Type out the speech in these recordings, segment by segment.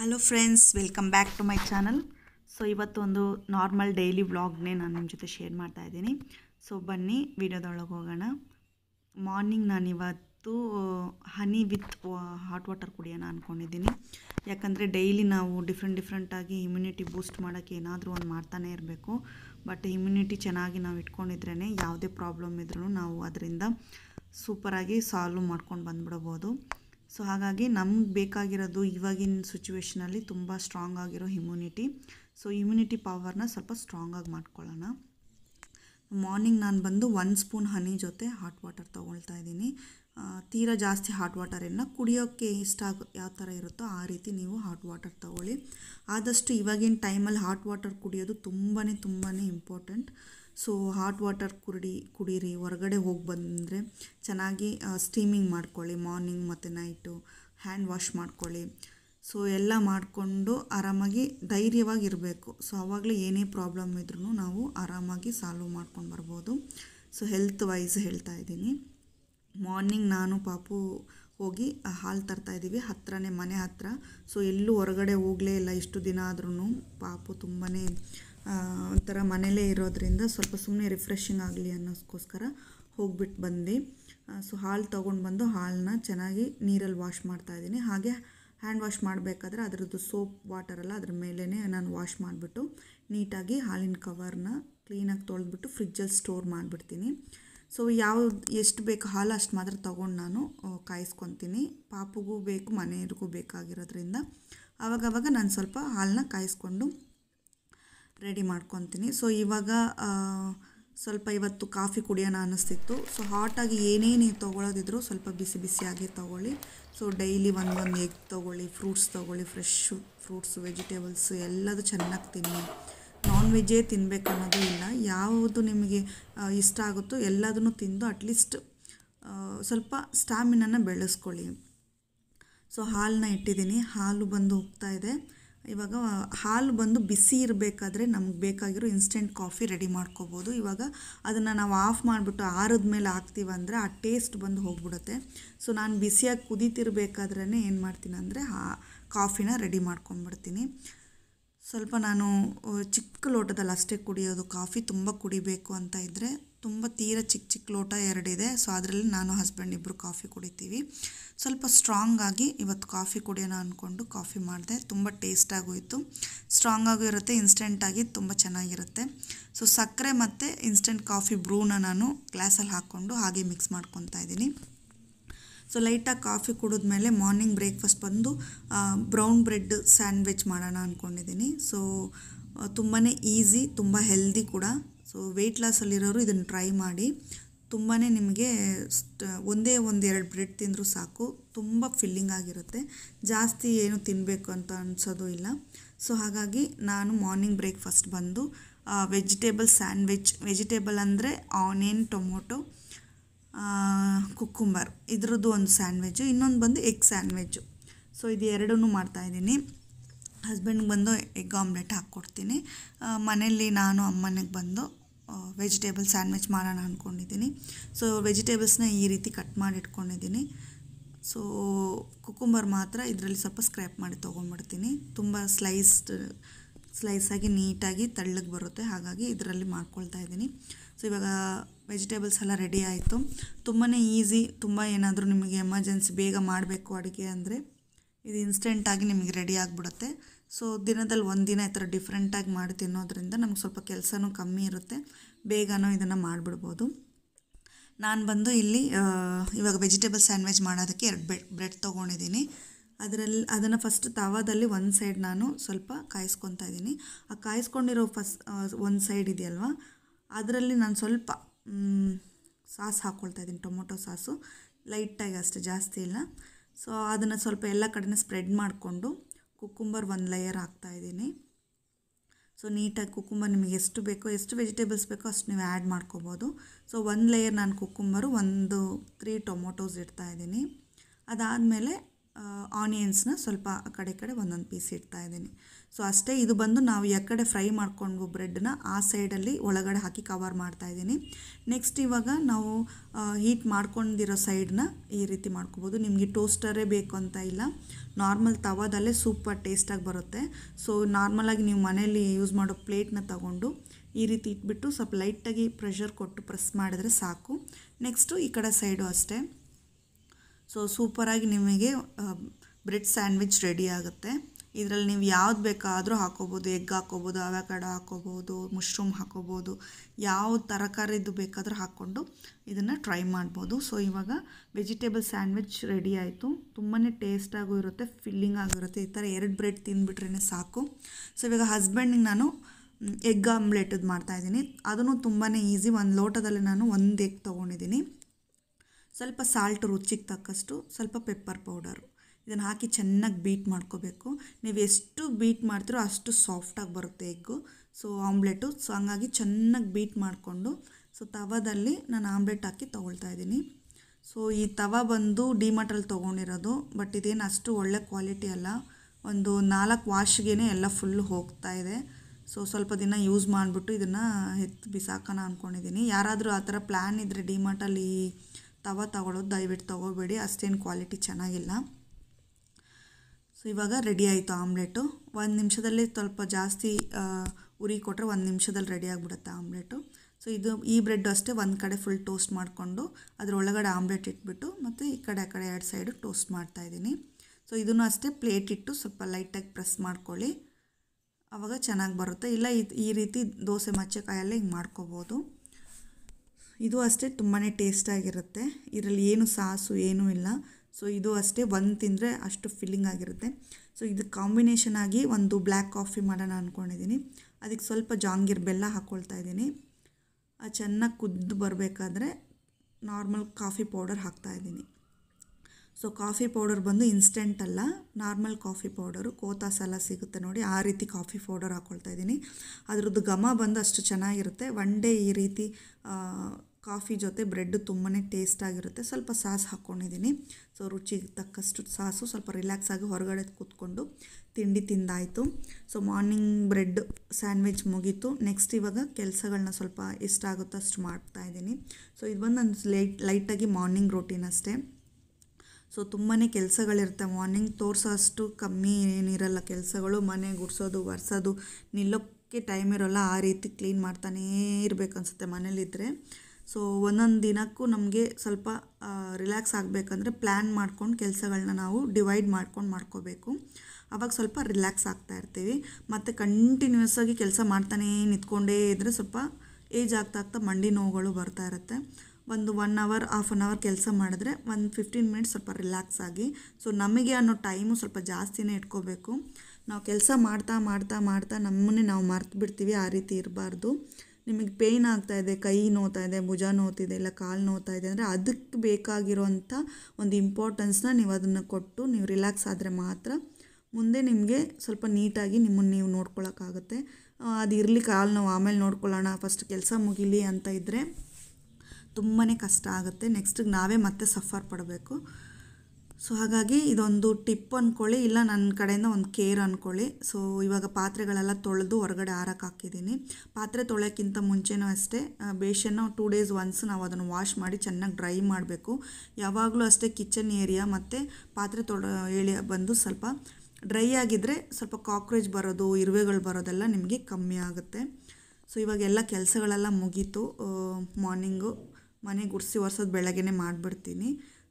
hello friends welcome back to my channel so ಇವತ್ತು ಒಂದು normal daily ವ್ಲಾಗ್ನೇ ನಾನು ನಿಮ್ಮ ಜೊತೆ ಶೇರ್ ಮಾಡ್ತಾ ಇದ್ದೀನಿ ಸೊ ಬನ್ನಿ ವಿಡಿಯೋದೊಳಗೆ ಹೋಗೋಣ ಮಾರ್ನಿಂಗ್ ನಾನು ಇವತ್ತು ಹನಿ ವಿತ್ ಹಾಟ್ ವಾಟರ್ ಕುಡಿಯೋಣ ಅಂದ್ಕೊಂಡಿದ್ದೀನಿ ಯಾಕಂದರೆ ಡೈಲಿ ನಾವು ಡಿಫ್ರೆಂಟ್ ಡಿಫ್ರೆಂಟಾಗಿ ಇಮ್ಯುನಿಟಿ ಬೂಸ್ಟ್ ಮಾಡೋಕ್ಕೆ ಏನಾದರೂ ಒಂದು ಮಾಡ್ತಾನೆ ಇರಬೇಕು ಬಟ್ ಇಮ್ಯುನಿಟಿ ಚೆನ್ನಾಗಿ ನಾವು ಇಟ್ಕೊಂಡಿದ್ರೇ ಯಾವುದೇ ಪ್ರಾಬ್ಲಮ್ ಇದ್ರೂ ನಾವು ಅದರಿಂದ ಸೂಪರಾಗಿ ಸಾಲ್ವ್ ಮಾಡ್ಕೊಂಡು ಬಂದ್ಬಿಡ್ಬೋದು ಸೊ ಹಾಗಾಗಿ ನಮ್ಗೆ ಬೇಕಾಗಿರೋದು ಇವಾಗಿನ ಸಿಚುವೇಷನಲ್ಲಿ ತುಂಬ ಸ್ಟ್ರಾಂಗ್ ಆಗಿರೋ ಇಮ್ಯುನಿಟಿ ಸೊ ಇಮ್ಯುನಿಟಿ ಪವರ್ನ ಸ್ವಲ್ಪ ಸ್ಟ್ರಾಂಗಾಗಿ ಮಾಡ್ಕೊಳ್ಳೋಣ ಮಾರ್ನಿಂಗ್ ನಾನು ಬಂದು ಒನ್ ಸ್ಪೂನ್ ಹನಿ ಜೊತೆ ಹಾಟ್ ವಾಟರ್ ತೊಗೊಳ್ತಾ ಇದ್ದೀನಿ ತೀರಾ ಜಾಸ್ತಿ ಹಾಟ್ ವಾಟರನ್ನು ಕುಡಿಯೋಕ್ಕೆ ಇಷ್ಟ ಆಗೋ ಯಾವ ಥರ ಇರುತ್ತೋ ಆ ರೀತಿ ನೀವು ಹಾಟ್ ವಾಟರ್ ತೊಗೊಳ್ಳಿ ಆದಷ್ಟು ಇವಾಗಿನ ಟೈಮಲ್ಲಿ ಹಾಟ್ ವಾಟರ್ ಕುಡಿಯೋದು ತುಂಬಾ ತುಂಬಾ ಇಂಪಾರ್ಟೆಂಟ್ ಸೊ ಹಾಟ್ ವಾಟರ್ ಕುಡಿ ಕುಡೀರಿ ಹೊರಗಡೆ ಹೋಗಿ ಬಂದರೆ ಚೆನ್ನಾಗಿ ಸ್ಟೀಮಿಂಗ್ ಮಾಡ್ಕೊಳ್ಳಿ ಮಾರ್ನಿಂಗ್ ಮತ್ತು ನೈಟು ಹ್ಯಾಂಡ್ ವಾಶ್ ಮಾಡ್ಕೊಳ್ಳಿ ಸೊ ಎಲ್ಲ ಮಾಡಿಕೊಂಡು ಆರಾಮಾಗಿ ಧೈರ್ಯವಾಗಿರಬೇಕು ಸೊ ಆವಾಗಲೇ ಏನೇ ಪ್ರಾಬ್ಲಮ್ ಇದ್ರೂ ನಾವು ಆರಾಮಾಗಿ ಸಾಲ್ವ್ ಮಾಡ್ಕೊಂಡು ಬರ್ಬೋದು ಸೊ ಹೆಲ್ತ್ ವೈಸ್ ಹೇಳ್ತಾ ಇದ್ದೀನಿ ಮಾರ್ನಿಂಗ್ ನಾನು ಪಾಪು ಹೋಗಿ ಹಾಲು ತರ್ತಾಯಿದ್ದೀವಿ ಹತ್ತಿರನೇ ಮನೆ ಹತ್ತಿರ ಸೊ ಎಲ್ಲೂ ಹೊರಗಡೆ ಹೋಗಲೇ ಇಲ್ಲ ಇಷ್ಟು ದಿನ ಆದ್ರೂ ಪಾಪು ತುಂಬಾ ಒಂಥರ ಮನೇಲೇ ಇರೋದ್ರಿಂದ ಸ್ವಲ್ಪ ಸುಮ್ಮನೆ ರಿಫ್ರೆಶಿಂಗ್ ಆಗಲಿ ಅನ್ನೋದಕ್ಕೋಸ್ಕರ ಹೋಗ್ಬಿಟ್ಟು ಬಂದು ಸೊ ಹಾಲು ತೊಗೊಂಡು ಬಂದು ಹಾಲನ್ನ ಚೆನ್ನಾಗಿ ನೀರಲ್ಲಿ ವಾಶ್ ಮಾಡ್ತಾಯಿದ್ದೀನಿ ಹಾಗೆ ಹ್ಯಾಂಡ್ ವಾಶ್ ಮಾಡಬೇಕಾದ್ರೆ ಅದರದ್ದು ಸೋಪ್ ವಾಟರಲ್ಲ ಅದ್ರ ಮೇಲೇ ನಾನು ವಾಶ್ ಮಾಡಿಬಿಟ್ಟು ನೀಟಾಗಿ ಹಾಲಿನ ಕವರ್ನ ಕ್ಲೀನಾಗಿ ತೊಳೆದ್ಬಿಟ್ಟು ಫ್ರಿಜ್ಜಲ್ಲಿ ಸ್ಟೋರ್ ಮಾಡಿಬಿಡ್ತೀನಿ ಸೊ ಯಾವ ಎಷ್ಟು ಬೇಕು ಹಾಲು ಅಷ್ಟು ಮಾತ್ರ ತೊಗೊಂಡು ನಾನು ಕಾಯಿಸ್ಕೊತೀನಿ ಪಾಪುಗೂ ಬೇಕು ಮನೆಯವ್ರಿಗೂ ಬೇಕಾಗಿರೋದ್ರಿಂದ ಆವಾಗವಾಗ ನಾನು ಸ್ವಲ್ಪ ಹಾಲನ್ನ ಕಾಯಿಸ್ಕೊಂಡು ರೆಡಿ ಮಾಡ್ಕೊತೀನಿ ಸೊ ಇವಾಗ ಸ್ವಲ್ಪ ಇವತ್ತು ಕಾಫಿ ಕುಡಿಯೋಣ ಅನ್ನಿಸ್ತಿತ್ತು ಸೊ ಹಾಟಾಗಿ ಏನೇನು ನೀವು ತೊಗೊಳೋದಿದ್ರು ಸ್ವಲ್ಪ ಬಿಸಿ ಬಿಸಿಯಾಗಿ ತೊಗೊಳ್ಳಿ ಸೊ ಡೈಲಿ ಒಂದು ಒಂದು ಎಗ್ ತೊಗೊಳ್ಳಿ ಫ್ರೂಟ್ಸ್ ತೊಗೊಳ್ಳಿ ಫ್ರೆಶ್ಶು ಫ್ರೂಟ್ಸ್ ವೆಜಿಟೇಬಲ್ಸ್ ಎಲ್ಲದು ಚೆನ್ನಾಗಿ ತಿನ್ನಿ ನಾನ್ ವೆಜ್ಜೇ ತಿನ್ಬೇಕು ಅನ್ನೋದು ಇಲ್ಲ ಯಾವುದು ನಿಮಗೆ ಇಷ್ಟ ಆಗುತ್ತೋ ಎಲ್ಲದನ್ನು ತಿಂದು ಅಟ್ಲೀಸ್ಟ್ ಸ್ವಲ್ಪ ಸ್ಟ್ಯಾಮಿನಾನ ಬೆಳೆಸ್ಕೊಳ್ಳಿ ಸೊ ಹಾಲನ್ನ ಇಟ್ಟಿದ್ದೀನಿ ಹಾಲು ಬಂದು ಹೋಗ್ತಾ ಇದೆ ಇವಾಗ ಹಾಲು ಬಂದು ಬಿಸಿ ಇರಬೇಕಾದ್ರೆ ನಮ್ಗೆ ಬೇಕಾಗಿರೋ ಇನ್ಸ್ಟೆಂಟ್ ಕಾಫಿ ರೆಡಿ ಮಾಡ್ಕೋಬೋದು ಇವಾಗ ಅದನ್ನು ನಾವು ಆಫ್ ಮಾಡಿಬಿಟ್ಟು ಆರದ ಮೇಲೆ ಹಾಕ್ತೀವಂದರೆ ಆ ಟೇಸ್ಟ್ ಬಂದು ಹೋಗ್ಬಿಡುತ್ತೆ ಸೊ ನಾನು ಬಿಸಿಯಾಗಿ ಕುದೀತಿರ್ಬೇಕಾದ್ರೇ ಏನು ಮಾಡ್ತೀನಿ ಅಂದರೆ ಆ ಕಾಫಿನ ರೆಡಿ ಮಾಡ್ಕೊಂಡ್ಬಿಡ್ತೀನಿ ಸ್ವಲ್ಪ ನಾನು ಚಿಕ್ಕ ಲೋಟದಲ್ಲಿ ಅಷ್ಟೇ ಕುಡಿಯೋದು ಕಾಫಿ ತುಂಬ ಕುಡಿಬೇಕು ಅಂತ ಇದ್ದರೆ ತುಂಬ ತೀರ ಚಿಕ್ಕ ಚಿಕ್ಕ ಲೋಟ ಎರಡಿದೆ ಸೊ ಅದರಲ್ಲಿ ನಾನು ಹಸ್ಬೆಂಡ್ ಇಬ್ಬರು ಕಾಫಿ ಕುಡಿತೀವಿ ಸ್ವಲ್ಪ ಸ್ಟ್ರಾಂಗ್ ಆಗಿ ಇವತ್ತು ಕಾಫಿ ಕುಡಿಯೋಣ ಅಂದ್ಕೊಂಡು ಕಾಫಿ ಮಾಡಿದೆ ತುಂಬ ಟೇಸ್ಟ್ ಆಗೋಯಿತು ಸ್ಟ್ರಾಂಗ್ ಆಗೂ ಇರುತ್ತೆ ಇನ್ಸ್ಟೆಂಟಾಗಿ ತುಂಬ ಚೆನ್ನಾಗಿರುತ್ತೆ ಸೊ ಸಕ್ಕರೆ ಮತ್ತು ಇನ್ಸ್ಟೆಂಟ್ ಕಾಫಿ ಬ್ರೂನ ನಾನು ಗ್ಲಾಸಲ್ಲಿ ಹಾಕ್ಕೊಂಡು ಹಾಗೆ ಮಿಕ್ಸ್ ಮಾಡ್ಕೊತಾ ಇದ್ದೀನಿ ಸೊ ಲೈಟಾಗಿ ಕಾಫಿ ಕುಡಿದ್ಮೇಲೆ ಮಾರ್ನಿಂಗ್ ಬ್ರೇಕ್ಫಾಸ್ಟ್ ಬಂದು ಬ್ರೌನ್ ಬ್ರೆಡ್ ಸ್ಯಾಂಡ್ವಿಚ್ ಮಾಡೋಣ ಅಂದ್ಕೊಂಡಿದ್ದೀನಿ ಸೊ ತುಂಬಾ ಈಸಿ ತುಂಬ ಹೆಲ್ದಿ ಕೂಡ ಸೊ ವೆಯ್ಟ್ ಲಾಸಲ್ಲಿರೋರು ಇದನ್ನು ಟ್ರೈ ಮಾಡಿ ತುಂಬಾ ನಿಮಗೆ ಒಂದೇ ಒಂದು ಎರಡು ಬ್ರೆಡ್ ತಿಂದರೂ ಸಾಕು ತುಂಬ ಫಿಲ್ಲಿಂಗ್ ಆಗಿರುತ್ತೆ ಜಾಸ್ತಿ ಏನು ತಿನ್ನಬೇಕು ಅಂತ ಅನ್ಸೋದು ಇಲ್ಲ ಸೊ ಹಾಗಾಗಿ ನಾನು ಮಾರ್ನಿಂಗ್ ಬ್ರೇಕ್ಫಾಸ್ಟ್ ಬಂದು ವೆಜಿಟೇಬಲ್ ಸ್ಯಾಂಡ್ವಿಚ್ ವೆಜಿಟೇಬಲ್ ಅಂದರೆ ಆನಿಯನ್ ಟೊಮೊಟೊ ಕುಕ್ಕುಂಬರ್ ಇದ್ರದ್ದು ಒಂದು ಸ್ಯಾಂಡ್ವಿಚ್ಚು ಇನ್ನೊಂದು ಬಂದು ಎಗ್ ಸ್ಯಾಂಡ್ವಿಚ್ಚು ಸೊ ಇದು ಎರಡೂ ಮಾಡ್ತಾಯಿದ್ದೀನಿ ಹಸ್ಬೆಂಡ್ಗೆ ಬಂದು ಎಗ್ ಆಮ್ಲೆಟ್ ಹಾಕ್ಕೊಡ್ತೀನಿ ಮನೆಯಲ್ಲಿ ನಾನು ಅಮ್ಮನಿಗೆ ಬಂದು ವೆಜಿಟೇಬಲ್ ಸ್ಯಾಂಡ್ವಿಚ್ ಮಾಡೋಣ ಅಂದ್ಕೊಂಡಿದ್ದೀನಿ ಸೊ ವೆಜಿಟೇಬಲ್ಸ್ನ ಈ ರೀತಿ ಕಟ್ ಮಾಡಿ ಇಟ್ಕೊಂಡಿದ್ದೀನಿ ಸೊ ಕುಕುಂಬರ್ ಮಾತ್ರ ಇದರಲ್ಲಿ ಸ್ವಲ್ಪ ಸ್ಕ್ರ್ಯಾಪ್ ಮಾಡಿ ತೊಗೊಂಡ್ಬಿಡ್ತೀನಿ ತುಂಬ ಸ್ಲೈಸ್ಡ್ ಸ್ಲೈಸಾಗಿ ನೀಟಾಗಿ ತಳ್ಳಗೆ ಬರುತ್ತೆ ಹಾಗಾಗಿ ಇದರಲ್ಲಿ ಮಾಡ್ಕೊಳ್ತಾ ಇದ್ದೀನಿ ಸೊ ಇವಾಗ ವೆಜಿಟೇಬಲ್ಸ್ ಎಲ್ಲ ರೆಡಿ ಆಯಿತು ತುಂಬಾ ಈಸಿ ತುಂಬ ಏನಾದರೂ ನಿಮಗೆ ಎಮರ್ಜೆನ್ಸಿ ಬೇಗ ಮಾಡಬೇಕು ಅಡುಗೆ ಅಂದರೆ ಇದು ಇನ್ಸ್ಟೆಂಟಾಗಿ ನಿಮಗೆ ರೆಡಿ ಆಗಿಬಿಡುತ್ತೆ ಸೊ ದಿನದಲ್ಲಿ ಒಂದು ದಿನ ಈ ಥರ ಡಿಫ್ರೆಂಟಾಗಿ ಮಾಡಿ ತಿನ್ನೋದ್ರಿಂದ ನಮ್ಗೆ ಸ್ವಲ್ಪ ಕೆಲಸನೂ ಕಮ್ಮಿ ಇರುತ್ತೆ ಬೇಗನೂ ಇದನ್ನು ಮಾಡಿಬಿಡ್ಬೋದು ನಾನು ಬಂದು ಇಲ್ಲಿ ಇವಾಗ ವೆಜಿಟೇಬಲ್ ಸ್ಯಾಂಡ್ವಿಚ್ ಮಾಡೋದಕ್ಕೆ ಎರಡು ಬ್ರೆಡ್ ಬ್ರೆಡ್ ತೊಗೊಂಡಿದ್ದೀನಿ ಅದರಲ್ಲಿ ಅದನ್ನು ಫಸ್ಟ್ ತವಾದಲ್ಲಿ ಒಂದು ಸೈಡ್ ನಾನು ಸ್ವಲ್ಪ ಕಾಯಿಸ್ಕೊತಾ ಇದ್ದೀನಿ ಆ ಕಾಯಿಸ್ಕೊಂಡಿರೋ ಫಸ್ಟ್ ಒಂದು ಸೈಡ್ ಇದೆಯಲ್ವಾ ಅದರಲ್ಲಿ ನಾನು ಸ್ವಲ್ಪ ಸಾಸ್ ಹಾಕ್ಕೊಳ್ತಾ ಇದ್ದೀನಿ ಟೊಮೊಟೊ ಸಾಸು ಲೈಟಾಗಿ ಅಷ್ಟೇ ಜಾಸ್ತಿ ಇಲ್ಲ ಸೊ ಅದನ್ನು ಸ್ವಲ್ಪ ಎಲ್ಲ ಕಡೆನೇ ಸ್ಪ್ರೆಡ್ ಮಾಡಿಕೊಂಡು ಕುಕ್ಕುಂಬರ್ ಒಂದು ಲೇಯರ್ ಹಾಕ್ತಾ ಇದ್ದೀನಿ ಸೊ ನೀಟಾಗಿ ಕುಕ್ಕುಂಬರ್ ನಿಮಗೆ ಎಷ್ಟು ಬೇಕೋ ಎಷ್ಟು ವೆಜಿಟೇಬಲ್ಸ್ ಬೇಕೋ ಅಷ್ಟು ನೀವು ಆ್ಯಡ್ ಮಾಡ್ಕೋಬೋದು ಸೊ ಒಂದು ಲೇಯರ್ ನಾನು ಕುಕ್ಕುಂಬರು ಒಂದು ತ್ರೀ ಟೊಮೊಟೋಸ್ ಇಡ್ತಾ ಇದ್ದೀನಿ ಅದಾದಮೇಲೆ ಆನಿಯನ್ಸ್ನ ಸ್ವಲ್ಪ ಕಡೆ ಕಡೆ ಒಂದೊಂದು ಪೀಸ್ ಇಡ್ತಾ ಇದ್ದೀನಿ ಸೊ ಅಷ್ಟೇ ಇದು ಬಂದು ನಾವು ಯಾಕಡೆ ಫ್ರೈ ಮಾಡ್ಕೊಂಡು ಬ್ರೆಡ್ನ ಆ ಸೈಡಲ್ಲಿ ಒಳಗಡೆ ಹಾಕಿ ಕವರ್ ಮಾಡ್ತಾಯಿದ್ದೀನಿ ನೆಕ್ಸ್ಟ್ ಇವಾಗ ನಾವು ಹೀಟ್ ಮಾಡ್ಕೊಂಡಿರೋ ಸೈಡನ್ನ ಈ ರೀತಿ ಮಾಡ್ಕೋಬೋದು ನಿಮಗೆ ಟೋಸ್ಟರೇ ಬೇಕು ಅಂತ ಇಲ್ಲ ನಾರ್ಮಲ್ ತವಾದಲ್ಲೇ ಸೂಪರ್ ಟೇಸ್ಟಾಗಿ ಬರುತ್ತೆ ಸೊ ನಾರ್ಮಲಾಗಿ ನೀವು ಮನೇಲಿ ಯೂಸ್ ಮಾಡೋ ಪ್ಲೇಟ್ನ ತಗೊಂಡು ಈ ರೀತಿ ಇಟ್ಬಿಟ್ಟು ಸ್ವಲ್ಪ ಲೈಟಾಗಿ ಪ್ರೆಷರ್ ಕೊಟ್ಟು ಪ್ರೆಸ್ ಮಾಡಿದ್ರೆ ಸಾಕು ನೆಕ್ಸ್ಟು ಈ ಕಡೆ ಸೈಡು ಅಷ್ಟೇ ಸೊ ಸೂಪರಾಗಿ ನಿಮಗೆ ಬ್ರೆಡ್ ಸ್ಯಾಂಡ್ವಿಚ್ ರೆಡಿ ಆಗುತ್ತೆ ಇದರಲ್ಲಿ ನೀವು ಯಾವ್ದು ಬೇಕಾದರೂ ಹಾಕೋಬೋದು ಎಗ್ ಹಾಕೋಬೋದು ಅವಕಾಡ ಹಾಕೋಬೋದು ಮಶ್ರೂಮ್ ಹಾಕೋಬೋದು ಯಾವ ತರಕಾರಿದು ಬೇಕಾದರೂ ಹಾಕ್ಕೊಂಡು ಇದನ್ನು ಟ್ರೈ ಮಾಡ್ಬೋದು ಸೊ ಇವಾಗ ವೆಜಿಟೇಬಲ್ ಸ್ಯಾಂಡ್ವಿಚ್ ರೆಡಿ ಆಯಿತು ತುಂಬಾ ಟೇಸ್ಟಾಗೂ ಇರುತ್ತೆ ಫಿಲ್ಲಿಂಗ್ ಆಗಿರುತ್ತೆ ಈ ಥರ ಎರಡು ಬ್ರೆಡ್ ತಿಂದುಬಿಟ್ರೇ ಸಾಕು ಸೊ ಇವಾಗ ಹಸ್ಬೆಂಡಿಗೆ ನಾನು ಎಗ್ ಆಮ್ಲೆಟದ್ದು ಮಾಡ್ತಾಯಿದ್ದೀನಿ ಅದನ್ನು ತುಂಬಾ ಈಸಿ ಒಂದು ಲೋಟದಲ್ಲಿ ನಾನು ಒಂದು ಎಗ್ ತೊಗೊಂಡಿದ್ದೀನಿ ಸ್ವಲ್ಪ ಸಾಲ್ಟ್ ರುಚಿಗೆ ತಕ್ಕಷ್ಟು ಸ್ವಲ್ಪ ಪೆಪ್ಪರ್ ಪೌಡರು ಇದನ್ನು ಹಾಕಿ ಚೆನ್ನಾಗಿ ಬೀಟ್ ಮಾಡ್ಕೋಬೇಕು ನೀವು ಎಷ್ಟು ಬೀಟ್ ಮಾಡ್ತೀರೋ ಅಷ್ಟು ಸಾಫ್ಟಾಗಿ ಬರುತ್ತೆ ಎಗ್ಗು ಸೊ ಆಮ್ಲೆಟು ಸೊ ಹಂಗಾಗಿ ಚೆನ್ನಾಗಿ ಬೀಟ್ ಮಾಡಿಕೊಂಡು ಸೊ ತವದಲ್ಲಿ ನಾನು ಆಮ್ಲೆಟ್ ಹಾಕಿ ತೊಗೊಳ್ತಾ ಇದ್ದೀನಿ ಸೊ ಈ ತವ ಬಂದು ಡಿಮಾರ್ಟಲ್ಲಿ ತೊಗೊಂಡಿರೋದು ಬಟ್ ಇದೇನು ಅಷ್ಟು ಒಳ್ಳೆ ಕ್ವಾಲಿಟಿ ಅಲ್ಲ ಒಂದು ನಾಲ್ಕು ವಾಶ್ಗೆ ಎಲ್ಲ ಫುಲ್ಲು ಹೋಗ್ತಾ ಇದೆ ಸೊ ಸ್ವಲ್ಪ ದಿನ ಯೂಸ್ ಮಾಡಿಬಿಟ್ಟು ಇದನ್ನು ಎತ್ತು ಬಿಸಾಕೋಣ ಅಂದ್ಕೊಂಡಿದ್ದೀನಿ ಯಾರಾದರೂ ಆ ಥರ ಪ್ಲ್ಯಾನ್ ಇದ್ದರೆ ಡಿಮಾರ್ಟಲ್ಲಿ ತವ ತಗೊಳ್ಳೋದು ದಯವಿಟ್ಟು ತೊಗೋಬೇಡಿ ಅಷ್ಟೇನು ಕ್ವಾಲಿಟಿ ಚೆನ್ನಾಗಿಲ್ಲ ಸೊ ಇವಾಗ ರೆಡಿ ಆಯಿತು ಆಮ್ಲೆಟು ಒಂದು ನಿಮಿಷದಲ್ಲಿ ಸ್ವಲ್ಪ ಜಾಸ್ತಿ ಉರಿ ಕೊಟ್ಟರೆ ಒಂದು ನಿಮಿಷದಲ್ಲಿ ರೆಡಿ ಆಗಿಬಿಡುತ್ತೆ ಆಮ್ಲೆಟು ಸೊ ಇದು ಈ ಬ್ರೆಡ್ ಅಷ್ಟೇ ಒಂದು ಕಡೆ ಫುಲ್ ಟೋಸ್ಟ್ ಮಾಡಿಕೊಂಡು ಅದರೊಳಗಡೆ ಆಮ್ಲೆಟ್ ಇಟ್ಬಿಟ್ಟು ಮತ್ತು ಈ ಕಡೆ ಆ ಕಡೆ ಎರಡು ಸೈಡು ಟೋಸ್ಟ್ ಮಾಡ್ತಾಯಿದ್ದೀನಿ ಸೊ ಇದನ್ನು ಅಷ್ಟೇ ಪ್ಲೇಟ್ ಇಟ್ಟು ಸ್ವಲ್ಪ ಲೈಟಾಗಿ ಪ್ರೆಸ್ ಮಾಡ್ಕೊಳ್ಳಿ ಆವಾಗ ಚೆನ್ನಾಗಿ ಬರುತ್ತೆ ಇಲ್ಲ ಈ ರೀತಿ ದೋಸೆ ಮಚ್ಚೆ ಹಿಂಗೆ ಮಾಡ್ಕೋಬೋದು ಇದು ಅಷ್ಟೇ ತುಂಬಾ ಟೇಸ್ಟಾಗಿರುತ್ತೆ ಇದರಲ್ಲಿ ಏನು ಸಾಸು ಏನೂ ಇಲ್ಲ ಸೊ ಇದು ಅಷ್ಟೇ ಒಂದು ತಿಂದರೆ ಅಷ್ಟು ಫಿಲ್ಲಿಂಗ್ ಆಗಿರುತ್ತೆ ಸೊ ಇದು ಕಾಂಬಿನೇಷನ್ ಆಗಿ ಒಂದು ಬ್ಲ್ಯಾಕ್ ಕಾಫಿ ಮಾಡೋಣ ಅಂದ್ಕೊಂಡಿದ್ದೀನಿ ಅದಕ್ಕೆ ಸ್ವಲ್ಪ ಜಾಂಗೀರ್ ಬೆಲ್ಲ ಹಾಕ್ಕೊಳ್ತಾ ಇದ್ದೀನಿ ಚೆನ್ನಾಗಿ ಕುದ್ದು ಬರಬೇಕಾದ್ರೆ ನಾರ್ಮಲ್ ಕಾಫಿ ಪೌಡರ್ ಇದ್ದೀನಿ ಸೊ ಕಾಫಿ ಪೌಡರ್ ಬಂದು ಇನ್ಸ್ಟೆಂಟ್ ಅಲ್ಲ ನಾರ್ಮಲ್ ಕಾಫಿ ಪೌಡರು ಕೋತಾಸೆಲ್ಲ ಸಿಗುತ್ತೆ ನೋಡಿ ಆ ರೀತಿ ಕಾಫಿ ಪೌಡರ್ ಹಾಕ್ಕೊಳ್ತಾ ಇದ್ದೀನಿ ಅದ್ರದ್ದು ಘಮ ಬಂದು ಅಷ್ಟು ಚೆನ್ನಾಗಿರುತ್ತೆ ಒನ್ ಡೇ ಈ ರೀತಿ ಕಾಫಿ ಜೊತೆ ಬ್ರೆಡ್ ತುಂಬಾ ಟೇಸ್ಟ್ ಆಗಿರುತ್ತೆ ಸ್ವಲ್ಪ ಸಾಸ್ ಹಾಕ್ಕೊಂಡಿದ್ದೀನಿ ಸೊ ರುಚಿಗೆ ತಕ್ಕಷ್ಟು ಸಾಸು ಸ್ವಲ್ಪ ರಿಲ್ಯಾಕ್ಸ್ ಆಗಿ ಹೊರಗಡೆ ಕೂತ್ಕೊಂಡು ತಿಂಡಿ ತಿಂದಾಯಿತು ಸೊ ಮಾರ್ನಿಂಗ್ ಬ್ರೆಡ್ ಸ್ಯಾಂಡ್ವಿಚ್ ಮುಗೀತು ನೆಕ್ಸ್ಟ್ ಇವಾಗ ಕೆಲಸಗಳನ್ನ ಸ್ವಲ್ಪ ಇಷ್ಟ ಆಗುತ್ತೋ ಅಷ್ಟು ಮಾಡ್ತಾ ಇದ್ದೀನಿ ಸೊ ಇದು ಬಂದು ನನ್ನ ಲೈಟ್ ಲೈಟಾಗಿ ಮಾರ್ನಿಂಗ್ ರೋಟೀನ್ ಅಷ್ಟೇ ಸೊ ತುಂಬಾ ಕೆಲಸಗಳಿರುತ್ತೆ ಮಾರ್ನಿಂಗ್ ತೋರಿಸೋ ಅಷ್ಟು ಕಮ್ಮಿ ಏನಿರಲ್ಲ ಕೆಲಸಗಳು ಮನೆ ಗುಡಿಸೋದು ಒರೆಸೋದು ನಿಲ್ಲೋಕ್ಕೆ ಟೈಮ್ ಇರೋಲ್ಲ ಆ ರೀತಿ ಕ್ಲೀನ್ ಮಾಡ್ತಾನೇ ಇರಬೇಕನ್ಸುತ್ತೆ ಮನೇಲಿದ್ದರೆ ಸೊ ಒಂದೊಂದು ದಿನಕ್ಕೂ ನಮಗೆ ಸ್ವಲ್ಪ ರಿಲ್ಯಾಕ್ಸ್ ಆಗಬೇಕಂದ್ರೆ ಪ್ಲ್ಯಾನ್ ಮಾಡ್ಕೊಂಡು ಕೆಲಸಗಳನ್ನ ನಾವು ಡಿವೈಡ್ ಮಾಡ್ಕೊಂಡು ಮಾಡ್ಕೋಬೇಕು ಅವಾಗ ಸ್ವಲ್ಪ ರಿಲ್ಯಾಕ್ಸ್ ಆಗ್ತಾ ಇರ್ತೀವಿ ಮತ್ತು ಕಂಟಿನ್ಯೂಸ್ ಆಗಿ ಕೆಲಸ ಮಾಡ್ತಾನೇ ನಿಂತ್ಕೊಂಡೇ ಇದ್ದರೆ ಸ್ವಲ್ಪ ಏಜ್ ಆಗ್ತಾ ಆಗ್ತಾ ಮಂಡಿ ನೋವುಗಳು ಬರ್ತಾ ಇರುತ್ತೆ ಒಂದು one hour half an hour ಕೆಲಸ ಮಾಡಿದ್ರೆ ಒಂದು ಫಿಫ್ಟೀನ್ ಮಿನಿಟ್ಸ್ ಸ್ವಲ್ಪ ರಿಲ್ಯಾಕ್ಸ್ ಆಗಿ ಸೊ ನಮಗೆ ಅನ್ನೋ ಟೈಮು ಸ್ವಲ್ಪ ಜಾಸ್ತಿನೇ ಇಟ್ಕೋಬೇಕು ನಾವು ಕೆಲಸ ಮಾಡ್ತಾ ಮಾಡ್ತಾ ಮಾಡ್ತಾ ನಮ್ಮನ್ನೇ ನಾವು ಮರ್ತು ಬಿಡ್ತೀವಿ ಆ ರೀತಿ ಇರಬಾರ್ದು ನಿಮಗೆ ಪೇಯ್ನ್ ಆಗ್ತಾ ಇದೆ ಕೈ ನೋತಾ ಇದೆ ಭುಜ ನೋತಿದೆ ಇಲ್ಲ ಕಾಲು ನೋತಾ ಇದೆ ಅಂದರೆ ಅದಕ್ಕೆ ಬೇಕಾಗಿರೋಂಥ ಒಂದು ಇಂಪಾರ್ಟೆನ್ಸ್ನ ನೀವು ಅದನ್ನು ಕೊಟ್ಟು ನೀವು ರಿಲ್ಯಾಕ್ಸ್ ಆದರೆ ಮಾತ್ರ ಮುಂದೆ ನಿಮಗೆ ಸ್ವಲ್ಪ ನೀಟಾಗಿ ನಿಮ್ಮನ್ನು ನೀವು ನೋಡ್ಕೊಳ್ಳೋಕ್ಕಾಗುತ್ತೆ ಅದು ಇರಲಿ ಕಾಲು ನೋವು ಆಮೇಲೆ ನೋಡ್ಕೊಳ್ಳೋಣ ಫಸ್ಟ್ ಕೆಲಸ ಮುಗಿಲಿ ಅಂತ ಇದ್ದರೆ ತುಂಬಾ ಕಷ್ಟ ಆಗುತ್ತೆ ನೆಕ್ಸ್ಟಿಗೆ ನಾವೇ ಮತ್ತೆ ಸಫರ್ ಪಡಬೇಕು ಸೊ ಹಾಗಾಗಿ ಇದೊಂದು ಟಿಪ್ ಅಂದ್ಕೊಳ್ಳಿ ಇಲ್ಲ ನನ್ನ ಕಡೆಯಿಂದ ಒಂದು ಕೇರ್ ಅಂದ್ಕೊಳ್ಳಿ ಸೊ ಇವಾಗ ಪಾತ್ರೆಗಳೆಲ್ಲ ತೊಳೆದು ಹೊರಗಡೆ ಆರಕ್ಕೆ ಹಾಕಿದ್ದೀನಿ ಪಾತ್ರೆ ತೊಳೆಯೋಕ್ಕಿಂತ ಮುಂಚೆನೂ ಅಷ್ಟೇ ಬೇಷನ್ನು ಟೂ ಡೇಸ್ ಒನ್ಸ್ ನಾವು ಅದನ್ನು ವಾಶ್ ಮಾಡಿ ಚೆನ್ನಾಗಿ ಡ್ರೈ ಮಾಡಬೇಕು ಯಾವಾಗಲೂ ಅಷ್ಟೇ ಕಿಚನ್ ಏರಿಯಾ ಮತ್ತು ಪಾತ್ರೆ ತೊಳ ಹೇಳಿ ಬಂದು ಸ್ವಲ್ಪ ಡ್ರೈ ಆಗಿದ್ದರೆ ಸ್ವಲ್ಪ ಕಾಕ್ರೋಚ್ ಬರೋದು ಇರುವೆಗಳು ಬರೋದೆಲ್ಲ ನಿಮಗೆ ಕಮ್ಮಿ ಆಗುತ್ತೆ ಸೊ ಇವಾಗೆಲ್ಲ ಕೆಲಸಗಳೆಲ್ಲ ಮುಗೀತು ಮಾರ್ನಿಂಗು ಮನೆ ಗುಡಿಸಿ ಒರೆಸೋದು ಬೆಳಗ್ಗೆ ಮಾಡಿಬಿಡ್ತೀನಿ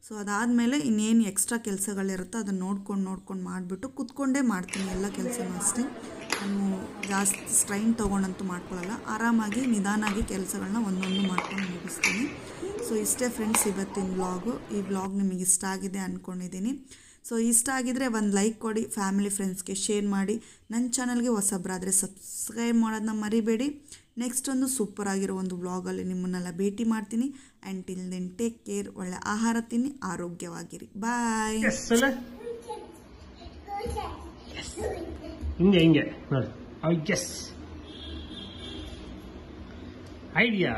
ಸೊ ಅದಾದಮೇಲೆ ಇನ್ನೇನು ಎಕ್ಸ್ಟ್ರಾ ಕೆಲಸಗಳಿರುತ್ತೋ ಅದನ್ನು ನೋಡ್ಕೊಂಡು ನೋಡ್ಕೊಂಡು ಮಾಡಿಬಿಟ್ಟು ಕುತ್ಕೊಂಡೇ ಮಾಡ್ತೀನಿ ಎಲ್ಲ ಕೆಲಸನೂ ಅಷ್ಟೇ ನಾನು ಜಾಸ್ತಿ ಸ್ಟ್ರೈನ್ ತೊಗೊಂಡಂತೂ ಮಾಡ್ಕೊಳ್ಳಲ್ಲ ಆರಾಮಾಗಿ ನಿಧಾನಾಗಿ ಕೆಲಸಗಳನ್ನ ಒಂದೊಂದು ಮಾಡ್ಕೊಂಡು ಮುಗಿಸ್ತೀನಿ ಸೊ ಇಷ್ಟೇ ಫ್ರೆಂಡ್ಸ್ ಇವತ್ತಿನ ವ್ಲಾಗು ಈ ವ್ಲಾಗ್ ನಿಮಗೆ ಇಷ್ಟ ಆಗಿದೆ ಅಂದ್ಕೊಂಡಿದ್ದೀನಿ ಸೊ ಇಷ್ಟ ಆಗಿದ್ದರೆ ಒಂದು ಲೈಕ್ ಕೊಡಿ ಫ್ಯಾಮಿಲಿ ಫ್ರೆಂಡ್ಸ್ಗೆ ಶೇರ್ ಮಾಡಿ ನನ್ನ ಚಾನಲ್ಗೆ ಹೊಸಬ್ರಾದರೆ ಸಬ್ಸ್ಕ್ರೈಬ್ ಮಾಡೋದನ್ನ ಮರಿಬೇಡಿ ನೆಕ್ಸ್ಟ್ ಒಂದು ಸೂಪರ್ ಆಗಿರೋ ಒಂದು ಬ್ಲಾಗಲ್ಲಿ ನಿಮ್ಮನ್ನೆಲ್ಲ ಭೇಟಿ ಮಾಡ್ತೀನಿ and till then take care ಒಳ್ಳೆ ಆಹಾರ ತಿನ್ನಿ ಆರೋಗ್ಯವಾಗಿರಿ ಬಾಯ್ ಹಿಂಗೆ ಹಿಂಗೆ ಎಸ್ ಐಡಿಯಾ